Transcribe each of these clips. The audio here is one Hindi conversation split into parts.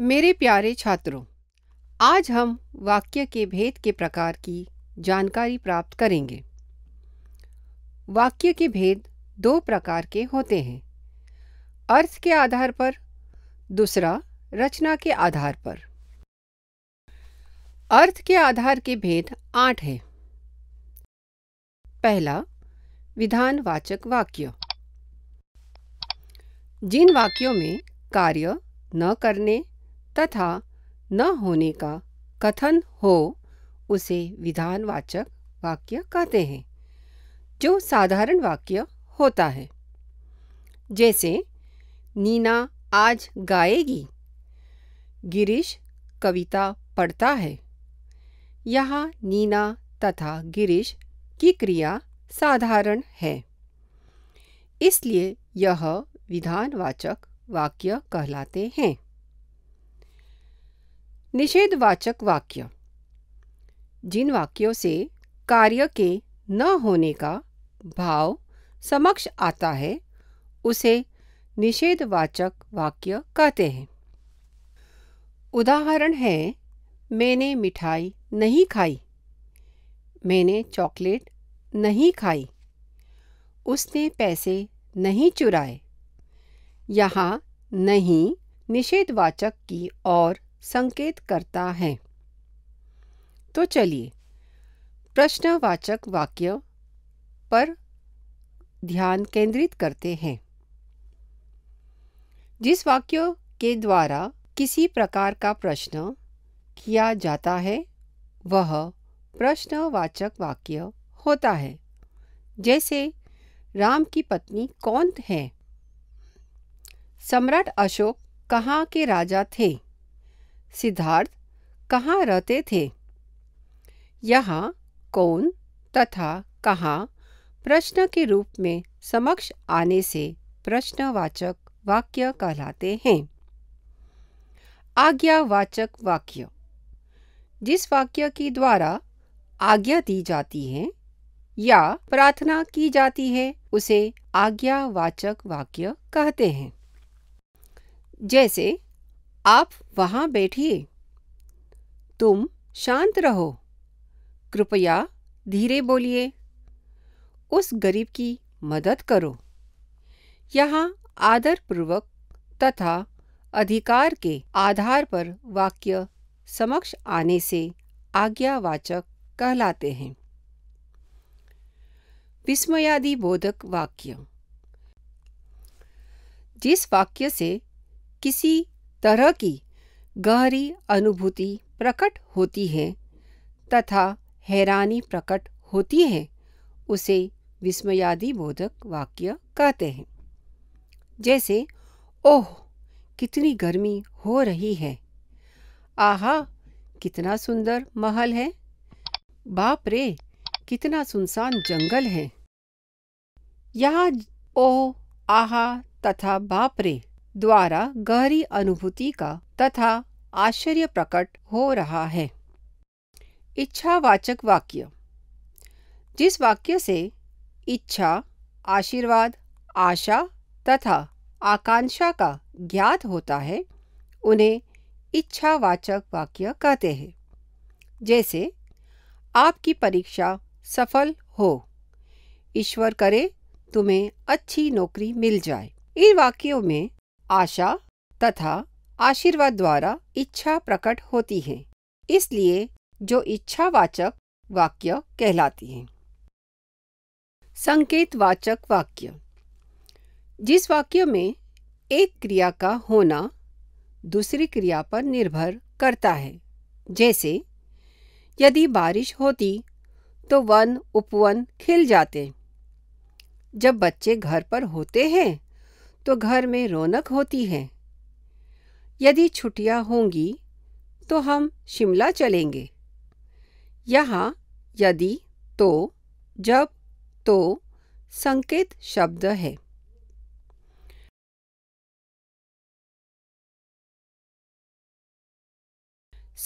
मेरे प्यारे छात्रों आज हम वाक्य के भेद के प्रकार की जानकारी प्राप्त करेंगे वाक्य के भेद दो प्रकार के होते हैं अर्थ के आधार पर दूसरा रचना के आधार पर अर्थ के आधार के भेद आठ हैं पहला विधानवाचक वाक्य जिन वाक्यों में कार्य न करने तथा न होने का कथन हो उसे विधानवाचक वाक्य कहते हैं जो साधारण वाक्य होता है जैसे नीना आज गाएगी गिरीश कविता पढ़ता है यहाँ नीना तथा गिरीश की क्रिया साधारण है इसलिए यह विधानवाचक वाक्य कहलाते हैं निषेधवाचक वाक्य जिन वाक्यों से कार्य के न होने का भाव समक्ष आता है उसे निषेधवाचक वाक्य कहते हैं उदाहरण है मैंने मिठाई नहीं खाई मैंने चॉकलेट नहीं खाई उसने पैसे नहीं चुराए यहाँ नहीं निषेधवाचक की और संकेत करता है तो चलिए प्रश्नवाचक वाक्य पर ध्यान केंद्रित करते हैं जिस वाक्य के द्वारा किसी प्रकार का प्रश्न किया जाता है वह प्रश्नवाचक वाक्य होता है जैसे राम की पत्नी कौन है सम्राट अशोक कहाँ के राजा थे सिद्धार्थ कहाँ रहते थे यहाँ कौन तथा कहाँ प्रश्न के रूप में समक्ष आने से प्रश्नवाचक वाक्य कहलाते हैं आज्ञावाचक वाक्य जिस वाक्य के द्वारा आज्ञा दी जाती है या प्रार्थना की जाती है उसे आज्ञावाचक वाक्य कहते हैं जैसे आप वहां बैठिए तुम शांत रहो कृपया धीरे बोलिए उस गरीब की मदद करो यहाँ आदरपूर्वक तथा अधिकार के आधार पर वाक्य समक्ष आने से आज्ञावाचक कहलाते हैं विस्मयादि बोधक वाक्य जिस वाक्य से किसी तरह की गहरी अनुभूति प्रकट होती है तथा हैरानी प्रकट होती है उसे विस्मयादि बोधक वाक्य कहते हैं जैसे ओह कितनी गर्मी हो रही है आहा कितना सुंदर महल है बाप रे कितना सुनसान जंगल है यहाँ ओह आहा तथा बाप रे द्वारा गहरी अनुभूति का तथा आश्चर्य प्रकट हो रहा है इच्छावाचक वाक्य जिस वाक्य से इच्छा आशीर्वाद आशा तथा आकांक्षा का ज्ञात होता है उन्हें इच्छावाचक वाक्य कहते हैं जैसे आपकी परीक्षा सफल हो ईश्वर करे तुम्हें अच्छी नौकरी मिल जाए इन वाक्यों में आशा तथा आशीर्वाद द्वारा इच्छा प्रकट होती है इसलिए जो इच्छावाचक वाक्य कहलाती है संकेत वाचक वाक्य जिस वाक्य में एक क्रिया का होना दूसरी क्रिया पर निर्भर करता है जैसे यदि बारिश होती तो वन उपवन खिल जाते जब बच्चे घर पर होते हैं तो घर में रौनक होती है यदि छुट्टियां होंगी तो हम शिमला चलेंगे यहाँ यदि तो जब तो संकेत शब्द है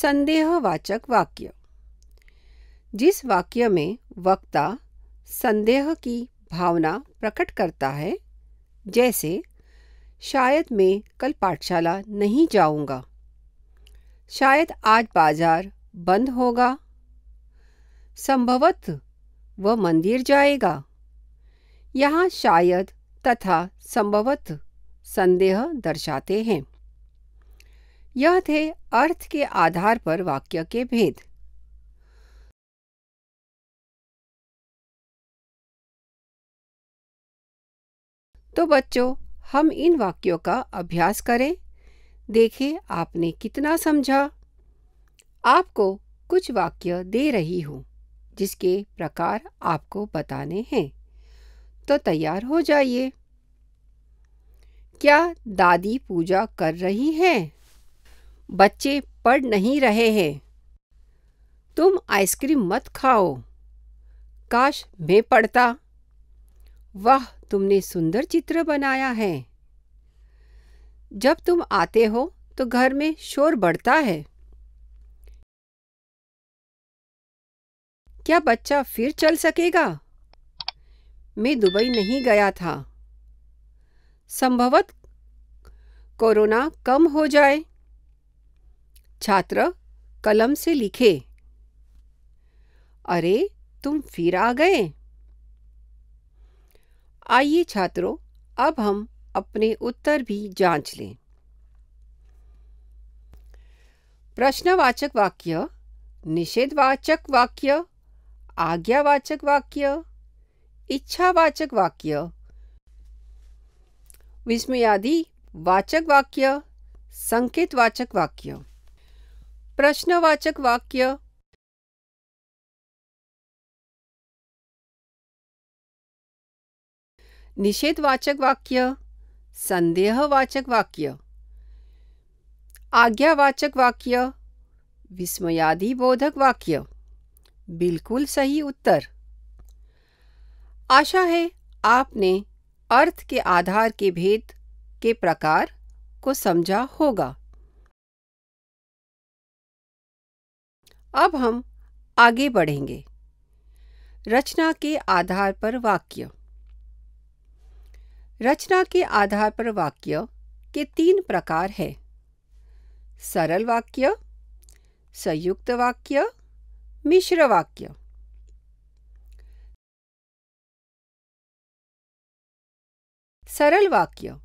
संदेहवाचक वाक्य जिस वाक्य में वक्ता संदेह की भावना प्रकट करता है जैसे शायद मैं कल पाठशाला नहीं जाऊंगा शायद आज बाजार बंद होगा संभवत वह मंदिर जाएगा यहाँ शायद तथा संभवत संदेह दर्शाते हैं यह थे अर्थ के आधार पर वाक्य के भेद तो बच्चों हम इन वाक्यों का अभ्यास करें देखें आपने कितना समझा आपको कुछ वाक्य दे रही हूँ जिसके प्रकार आपको बताने हैं तो तैयार हो जाइए क्या दादी पूजा कर रही है बच्चे पढ़ नहीं रहे हैं तुम आइसक्रीम मत खाओ काश मैं पढ़ता वाह तुमने सुंदर चित्र बनाया है जब तुम आते हो तो घर में शोर बढ़ता है क्या बच्चा फिर चल सकेगा मैं दुबई नहीं गया था संभवत कोरोना कम हो जाए छात्र कलम से लिखे अरे तुम फिर आ गए आइए छात्रों अब हम अपने उत्तर भी जांच लें प्रश्नवाचक वाक्य निषेधवाचक वाक्य आज्ञावाचक वाक्य इच्छावाचक वाक्य विस्मयादि वाचक वाक्य संकेतवाचक वाक्य प्रश्नवाचक वाक्य निषेधवाचक वाक्य संदेहवाचक वाक्य आज्ञावाचक वाक्य विस्मयादि बोधक वाक्य बिल्कुल सही उत्तर आशा है आपने अर्थ के आधार के भेद के प्रकार को समझा होगा अब हम आगे बढ़ेंगे रचना के आधार पर वाक्य रचना के आधार पर वाक्य के तीन प्रकार हैं सरल वाक्य संयुक्त वाक्य मिश्र वाक्य सरल वाक्य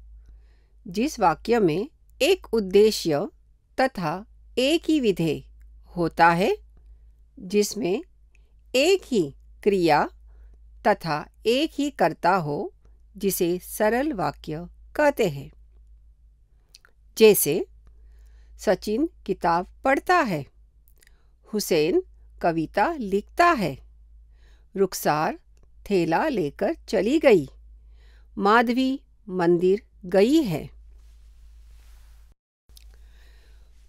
जिस वाक्य में एक उद्देश्य तथा एक ही विधेय होता है जिसमें एक ही क्रिया तथा एक ही कर्ता हो जिसे सरल वाक्य कहते हैं जैसे सचिन किताब पढ़ता है हुसैन कविता लिखता है रुखसार थैला लेकर चली गई माधवी मंदिर गई है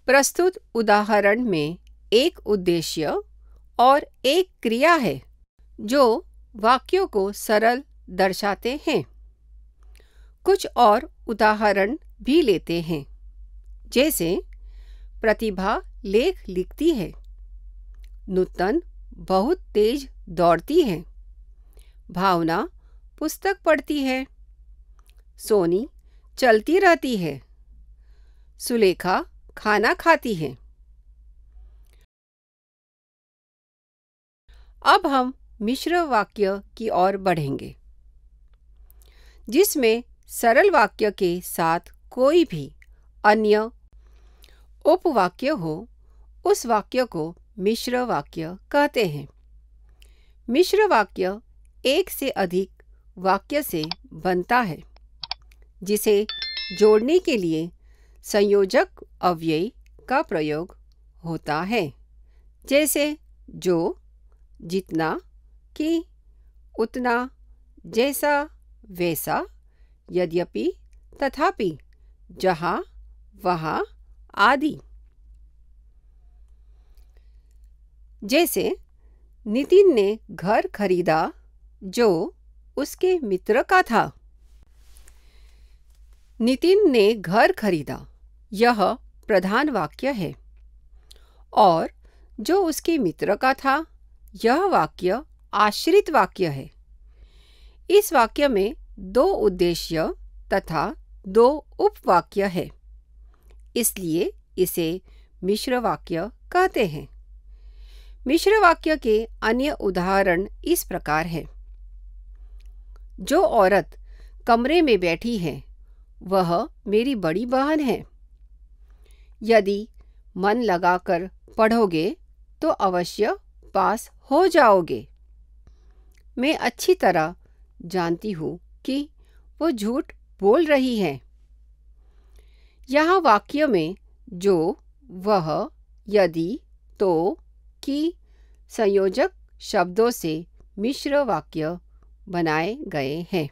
प्रस्तुत उदाहरण में एक उद्देश्य और एक क्रिया है जो वाक्यों को सरल दर्शाते हैं कुछ और उदाहरण भी लेते हैं जैसे प्रतिभा लेख लिखती है नूतन बहुत तेज दौड़ती है भावना पुस्तक पढ़ती है सोनी चलती रहती है सुलेखा खाना खाती है अब हम मिश्र वाक्य की ओर बढ़ेंगे जिसमें सरल वाक्य के साथ कोई भी अन्य उपवाक्य हो उस वाक्य को मिश्र वाक्य कहते हैं मिश्र वाक्य एक से अधिक वाक्य से बनता है जिसे जोड़ने के लिए संयोजक अव्यय का प्रयोग होता है जैसे जो जितना कि उतना जैसा वैसा यद्यपि तथापि जहा वहा आदि जैसे नितिन ने घर खरीदा जो उसके मित्र का था नितिन ने घर खरीदा यह प्रधान वाक्य है और जो उसके मित्र का था यह वाक्य आश्रित वाक्य है इस वाक्य में दो उद्देश्य तथा दो उपवाक्य है इसलिए इसे मिश्र वाक्य कहते हैं मिश्र वाक्य के अन्य उदाहरण इस प्रकार है जो औरत कमरे में बैठी है वह मेरी बड़ी बहन है यदि मन लगाकर पढ़ोगे तो अवश्य पास हो जाओगे मैं अच्छी तरह जानती हूँ कि वो झूठ बोल रही है यहाँ वाक्य में जो वह यदि तो की संयोजक शब्दों से मिश्र वाक्य बनाए गए हैं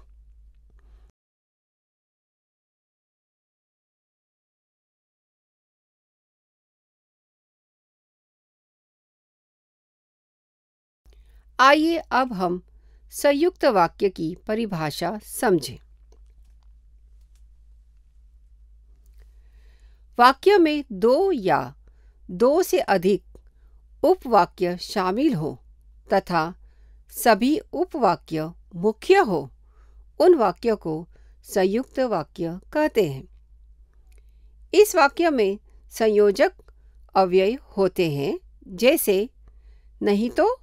आइए अब हम संयुक्त वाक्य की परिभाषा समझें वाक्य में दो या दो से अधिक उपवाक्य शामिल हो तथा सभी उपवाक्य मुख्य हो उन वाक्यों को संयुक्त वाक्य कहते हैं इस वाक्य में संयोजक अव्यय होते हैं जैसे नहीं तो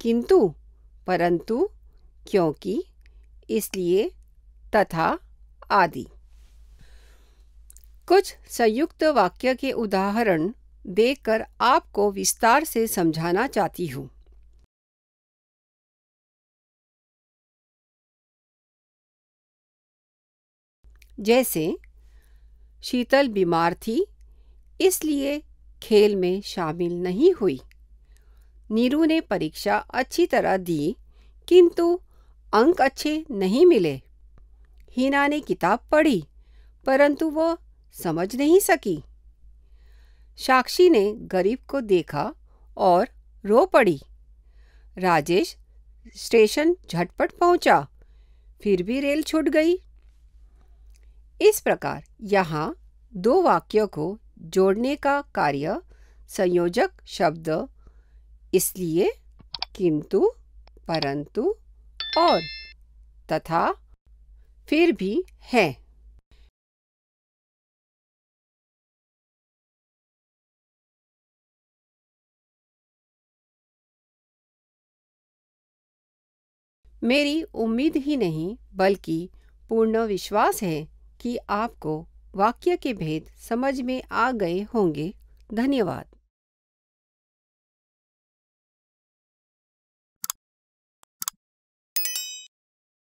किंतु परंतु क्योंकि इसलिए तथा आदि कुछ संयुक्त वाक्य के उदाहरण देकर आपको विस्तार से समझाना चाहती हूँ जैसे शीतल बीमार थी इसलिए खेल में शामिल नहीं हुई नीरू ने परीक्षा अच्छी तरह दी किंतु अंक अच्छे नहीं मिले हीना ने किताब पढ़ी परंतु वह समझ नहीं सकी साक्षी ने गरीब को देखा और रो पड़ी राजेश स्टेशन झटपट पहुंचा फिर भी रेल छूट गई इस प्रकार यहाँ दो वाक्यों को जोड़ने का कार्य संयोजक शब्द इसलिए किंतु परंतु और तथा फिर भी है मेरी उम्मीद ही नहीं बल्कि पूर्ण विश्वास है कि आपको वाक्य के भेद समझ में आ गए होंगे धन्यवाद